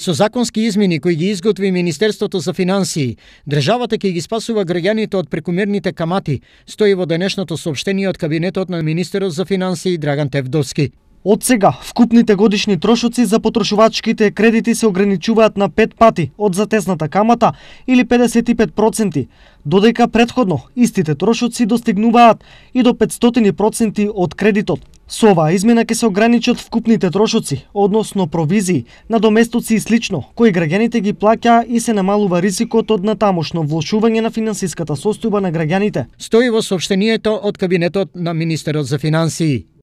Со законски измени кои ги изготви Министерството за финансии, државата ќе ги спасува граѓаните од прекумерните камати, стои во денешното сообщение од кабинетот на министерот за финансии Драган Тевдовски. Од сега, вкупните годишни трошоци за потрошувачките кредити се ограничуваат на 5 пати од затесната камата или 55%, додека предходно истите трошоци достигнуваат и до 500% од кредитот. Со оваа измена ќе се ограничат вкупните трошоци, односно провизии, надоместоци и слично, кои граѓаните ги плаќа и се намалува ризикот од натамошно влошување на финансиската состојба на граѓаните. Стои во сообщението од кабинетот на министерот за финансии.